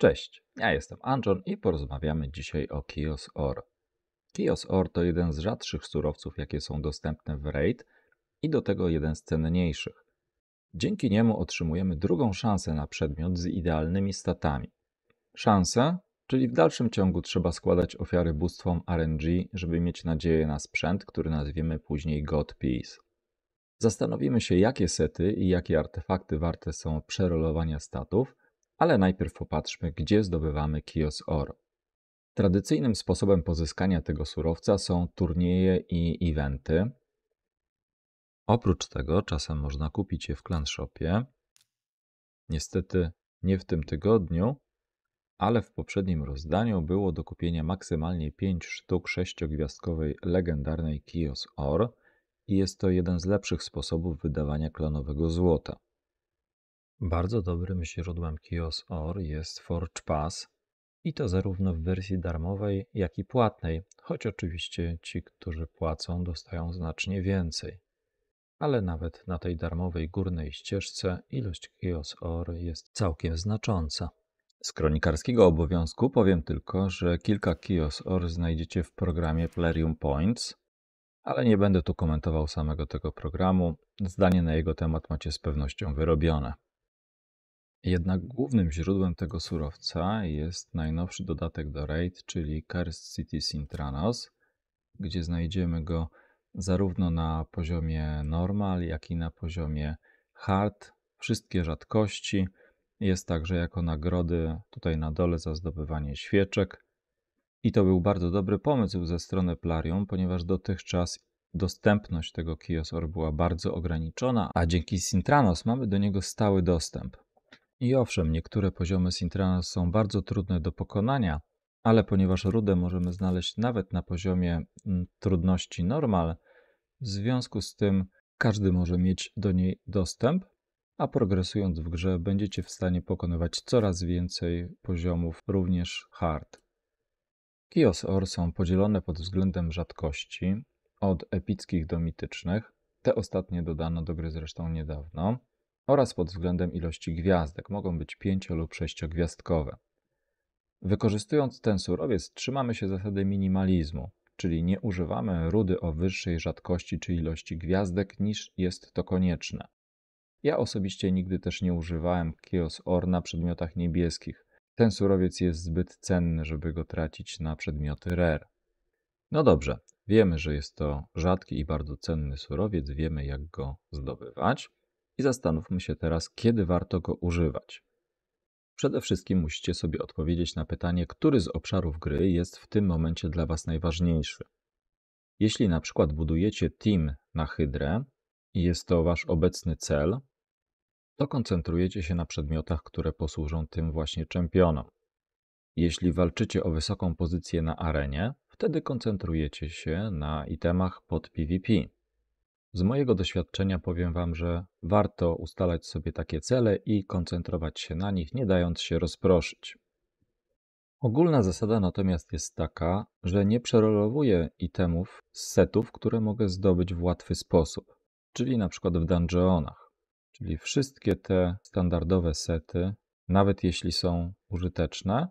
Cześć, ja jestem Anjon i porozmawiamy dzisiaj o Kios Or to jeden z rzadszych surowców, jakie są dostępne w RAID i do tego jeden z cenniejszych. Dzięki niemu otrzymujemy drugą szansę na przedmiot z idealnymi statami. Szansę, czyli w dalszym ciągu trzeba składać ofiary bóstwom RNG, żeby mieć nadzieję na sprzęt, który nazwiemy później God Peace. Zastanowimy się, jakie sety i jakie artefakty warte są przerolowania statów – ale najpierw popatrzmy, gdzie zdobywamy Kios Oro. Tradycyjnym sposobem pozyskania tego surowca są turnieje i eventy. Oprócz tego czasem można kupić je w Clan Shopie. Niestety nie w tym tygodniu, ale w poprzednim rozdaniu było do kupienia maksymalnie 5 sztuk sześciogwiazdkowej legendarnej Kios Or i jest to jeden z lepszych sposobów wydawania klanowego złota. Bardzo dobrym źródłem OR jest Forge Pass i to zarówno w wersji darmowej, jak i płatnej, choć oczywiście ci, którzy płacą, dostają znacznie więcej. Ale nawet na tej darmowej górnej ścieżce ilość OR jest całkiem znacząca. Z kronikarskiego obowiązku powiem tylko, że kilka OR znajdziecie w programie Plerium Points, ale nie będę tu komentował samego tego programu. Zdanie na jego temat macie z pewnością wyrobione. Jednak głównym źródłem tego surowca jest najnowszy dodatek do RAID, czyli Kerst City Sintranos, gdzie znajdziemy go zarówno na poziomie normal, jak i na poziomie hard. Wszystkie rzadkości. Jest także jako nagrody tutaj na dole za zdobywanie świeczek. I to był bardzo dobry pomysł ze strony Plarium, ponieważ dotychczas dostępność tego Kiosor była bardzo ograniczona, a dzięki Sintranos mamy do niego stały dostęp. I owszem, niektóre poziomy Sintrana są bardzo trudne do pokonania, ale ponieważ rudę możemy znaleźć nawet na poziomie mm, trudności normal, w związku z tym każdy może mieć do niej dostęp, a progresując w grze będziecie w stanie pokonywać coraz więcej poziomów, również hard. Kios Or są podzielone pod względem rzadkości, od epickich do mitycznych. Te ostatnie dodano do gry zresztą niedawno oraz pod względem ilości gwiazdek. Mogą być pięcio- lub sześciogwiazdkowe. Wykorzystując ten surowiec trzymamy się zasady minimalizmu, czyli nie używamy rudy o wyższej rzadkości czy ilości gwiazdek niż jest to konieczne. Ja osobiście nigdy też nie używałem Kios Or na przedmiotach niebieskich. Ten surowiec jest zbyt cenny, żeby go tracić na przedmioty rare. No dobrze, wiemy, że jest to rzadki i bardzo cenny surowiec, wiemy jak go zdobywać i zastanówmy się teraz, kiedy warto go używać. Przede wszystkim musicie sobie odpowiedzieć na pytanie, który z obszarów gry jest w tym momencie dla Was najważniejszy. Jeśli na przykład budujecie team na Hydrę i jest to Wasz obecny cel, to koncentrujecie się na przedmiotach, które posłużą tym właśnie czempionom. Jeśli walczycie o wysoką pozycję na arenie, wtedy koncentrujecie się na itemach pod PvP, z mojego doświadczenia powiem Wam, że warto ustalać sobie takie cele i koncentrować się na nich, nie dając się rozproszyć. Ogólna zasada natomiast jest taka, że nie przerolowuję itemów z setów, które mogę zdobyć w łatwy sposób, czyli na przykład w dungeonach. Czyli wszystkie te standardowe sety, nawet jeśli są użyteczne,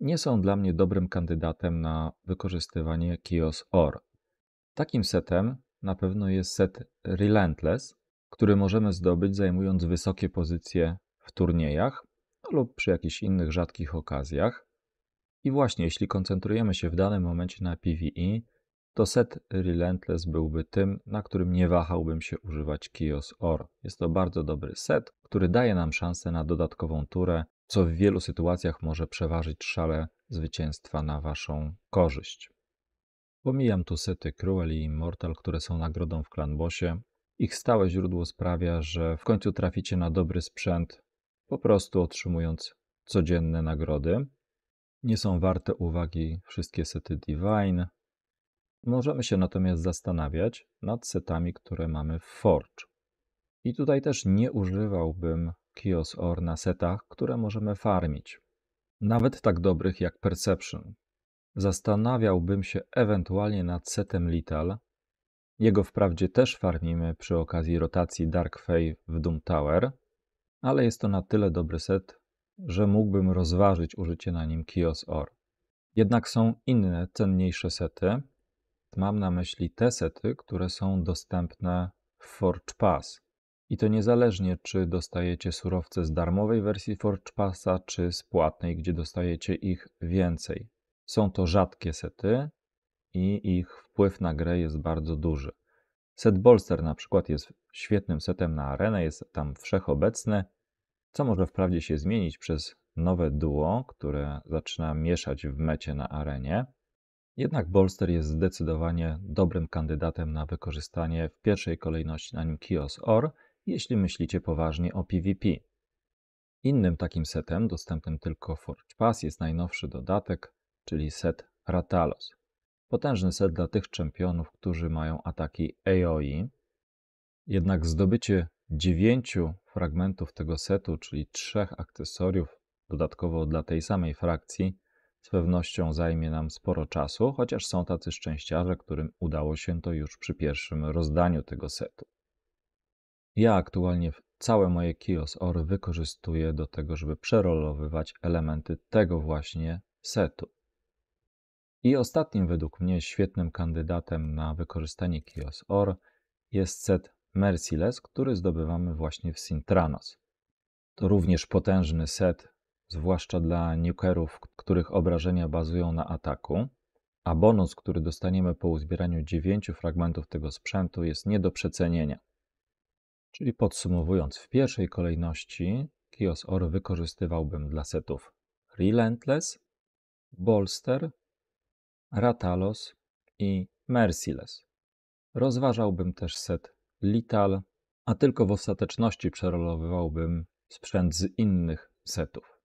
nie są dla mnie dobrym kandydatem na wykorzystywanie Kios OR. Takim setem na pewno jest set Relentless, który możemy zdobyć zajmując wysokie pozycje w turniejach lub przy jakichś innych rzadkich okazjach. I właśnie jeśli koncentrujemy się w danym momencie na PvE, to set Relentless byłby tym, na którym nie wahałbym się używać Kios OR. Jest to bardzo dobry set, który daje nam szansę na dodatkową turę, co w wielu sytuacjach może przeważyć szale zwycięstwa na Waszą korzyść. Pomijam tu Sety, Cruel i Immortal, które są nagrodą w Klanbosie. Ich stałe źródło sprawia, że w końcu traficie na dobry sprzęt, po prostu otrzymując codzienne nagrody. Nie są warte uwagi wszystkie sety Divine. Możemy się natomiast zastanawiać nad setami, które mamy w Forge. I tutaj też nie używałbym Kios Or na setach, które możemy farmić. Nawet tak dobrych jak Perception, Zastanawiałbym się ewentualnie nad setem Little. Jego wprawdzie też farmimy przy okazji rotacji Dark Fey w Doom Tower, ale jest to na tyle dobry set, że mógłbym rozważyć użycie na nim Kios Or. Jednak są inne, cenniejsze sety. Mam na myśli te sety, które są dostępne w Forge Pass. I to niezależnie, czy dostajecie surowce z darmowej wersji Forge Passa, czy z płatnej, gdzie dostajecie ich więcej. Są to rzadkie sety i ich wpływ na grę jest bardzo duży. Set Bolster na przykład jest świetnym setem na arenę, jest tam wszechobecny, co może wprawdzie się zmienić przez nowe duo, które zaczyna mieszać w mecie na arenie. Jednak bolster jest zdecydowanie dobrym kandydatem na wykorzystanie w pierwszej kolejności na nim Kios OR, jeśli myślicie poważnie o PvP. Innym takim setem, dostępnym tylko w Forge Pass, jest najnowszy dodatek czyli set Ratalos. Potężny set dla tych czempionów, którzy mają ataki AOE. Jednak zdobycie dziewięciu fragmentów tego setu, czyli trzech akcesoriów dodatkowo dla tej samej frakcji, z pewnością zajmie nam sporo czasu, chociaż są tacy szczęściarze, którym udało się to już przy pierwszym rozdaniu tego setu. Ja aktualnie całe moje Kios OR wykorzystuję do tego, żeby przerolowywać elementy tego właśnie setu. I ostatnim według mnie świetnym kandydatem na wykorzystanie Kios OR jest set Merciless, który zdobywamy właśnie w Sintranos. To również potężny set, zwłaszcza dla nukerów, których obrażenia bazują na ataku, a bonus, który dostaniemy po uzbieraniu 9 fragmentów tego sprzętu jest nie do przecenienia. Czyli podsumowując, w pierwszej kolejności Kios OR wykorzystywałbym dla setów Relentless, Bolster Ratalos i Merciless. Rozważałbym też set Lital, a tylko w ostateczności przerolowywałbym sprzęt z innych setów.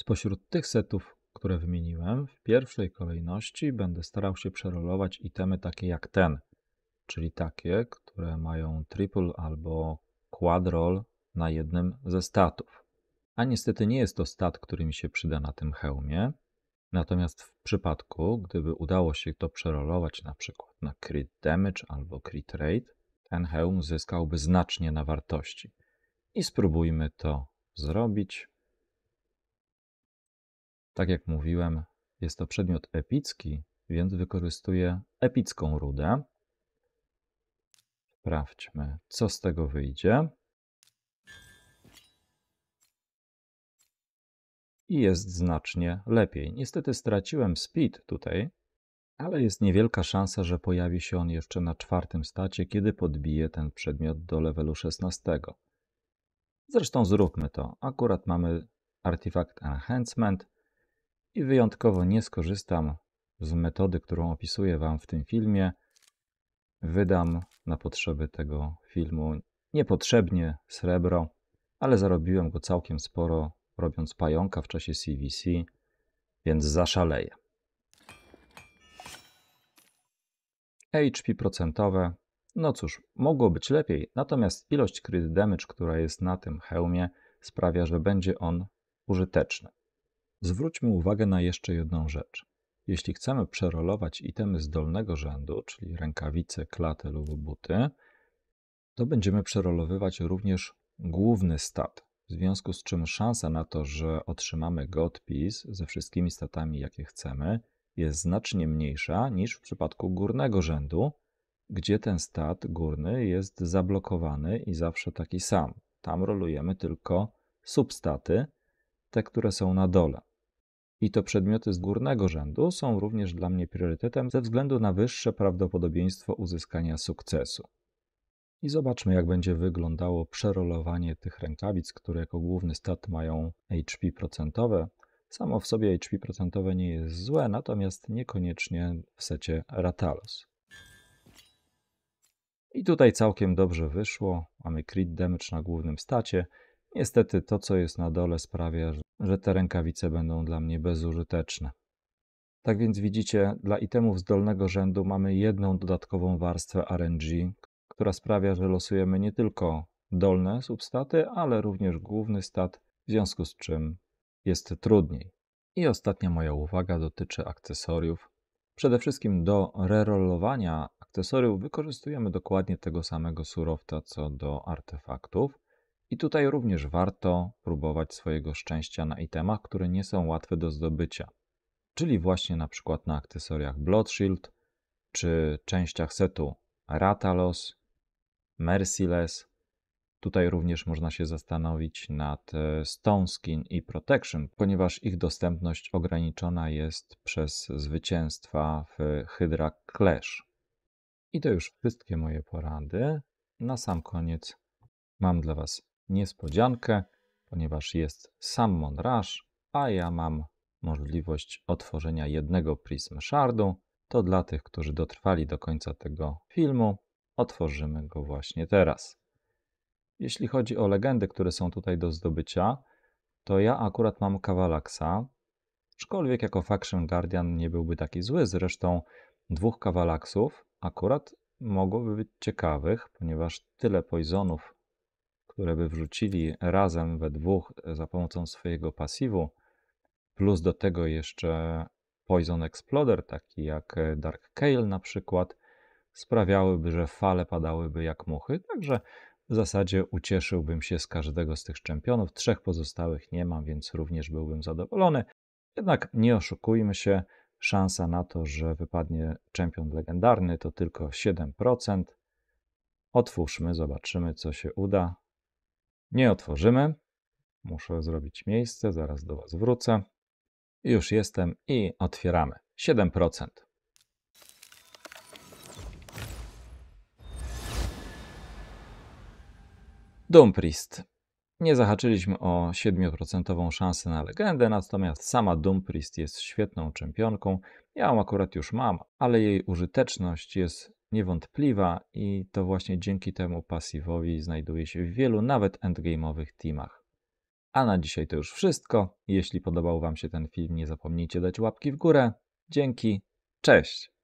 Spośród tych setów, które wymieniłem, w pierwszej kolejności będę starał się przerolować itemy takie jak ten, czyli takie, które mają triple albo quad roll na jednym ze statów. A niestety nie jest to stat, który mi się przyda na tym hełmie, Natomiast w przypadku, gdyby udało się to przerolować na przykład na crit damage albo crit rate, ten hełm zyskałby znacznie na wartości. I spróbujmy to zrobić. Tak jak mówiłem, jest to przedmiot epicki, więc wykorzystuję epicką rudę. Sprawdźmy, co z tego wyjdzie. i jest znacznie lepiej. Niestety straciłem speed tutaj, ale jest niewielka szansa, że pojawi się on jeszcze na czwartym stacie, kiedy podbije ten przedmiot do levelu 16. Zresztą zróbmy to. Akurat mamy artefakt Enhancement i wyjątkowo nie skorzystam z metody, którą opisuję Wam w tym filmie. Wydam na potrzeby tego filmu niepotrzebnie srebro, ale zarobiłem go całkiem sporo robiąc pająka w czasie CVC, więc zaszaleje. HP procentowe, no cóż, mogło być lepiej, natomiast ilość crit damage, która jest na tym hełmie, sprawia, że będzie on użyteczny. Zwróćmy uwagę na jeszcze jedną rzecz. Jeśli chcemy przerolować itemy z dolnego rzędu, czyli rękawice, klaty lub buty, to będziemy przerolowywać również główny stat, w związku z czym szansa na to, że otrzymamy godpis ze wszystkimi statami, jakie chcemy, jest znacznie mniejsza niż w przypadku górnego rzędu, gdzie ten stat górny jest zablokowany i zawsze taki sam. Tam rolujemy tylko substaty, te, które są na dole. I to przedmioty z górnego rzędu są również dla mnie priorytetem ze względu na wyższe prawdopodobieństwo uzyskania sukcesu. I zobaczmy, jak będzie wyglądało przerolowanie tych rękawic, które jako główny stat mają HP procentowe. Samo w sobie HP procentowe nie jest złe, natomiast niekoniecznie w secie Ratalos. I tutaj całkiem dobrze wyszło. Mamy crit damage na głównym stacie. Niestety to, co jest na dole sprawia, że te rękawice będą dla mnie bezużyteczne. Tak więc widzicie, dla itemów z dolnego rzędu mamy jedną dodatkową warstwę RNG, która sprawia, że losujemy nie tylko dolne substaty, ale również główny stat, w związku z czym jest trudniej. I ostatnia moja uwaga dotyczy akcesoriów. Przede wszystkim do rerolowania akcesoriów wykorzystujemy dokładnie tego samego surowca co do artefaktów. I tutaj również warto próbować swojego szczęścia na itemach, które nie są łatwe do zdobycia. Czyli właśnie na przykład na akcesoriach Bloodshield, czy częściach setu Ratalos, Merciless. Tutaj również można się zastanowić nad e, Stone Skin i Protection, ponieważ ich dostępność ograniczona jest przez zwycięstwa w Hydra Clash. I to już wszystkie moje porady. Na sam koniec mam dla Was niespodziankę, ponieważ jest Summon Rush, a ja mam możliwość otworzenia jednego Prism Shardu. To dla tych, którzy dotrwali do końca tego filmu. Otworzymy go właśnie teraz. Jeśli chodzi o legendy, które są tutaj do zdobycia, to ja akurat mam Kawalaksa, aczkolwiek jako Faction Guardian nie byłby taki zły. Zresztą dwóch Kawalaksów akurat mogłoby być ciekawych, ponieważ tyle poisonów, które by wrzucili razem we dwóch za pomocą swojego pasywu, plus do tego jeszcze Poison Exploder, taki jak Dark Kale na przykład, sprawiałyby, że fale padałyby jak muchy, także w zasadzie ucieszyłbym się z każdego z tych czempionów. Trzech pozostałych nie mam, więc również byłbym zadowolony. Jednak nie oszukujmy się, szansa na to, że wypadnie czempion legendarny to tylko 7%. Otwórzmy, zobaczymy co się uda. Nie otworzymy. Muszę zrobić miejsce, zaraz do Was wrócę. Już jestem i otwieramy. 7%. Dumpriest. Nie zahaczyliśmy o 7% szansę na legendę, natomiast sama Dumpriest jest świetną czempionką. Ja ją akurat już mam, ale jej użyteczność jest niewątpliwa i to właśnie dzięki temu pasywowi znajduje się w wielu nawet endgame'owych teamach. A na dzisiaj to już wszystko. Jeśli podobał Wam się ten film, nie zapomnijcie dać łapki w górę. Dzięki, cześć!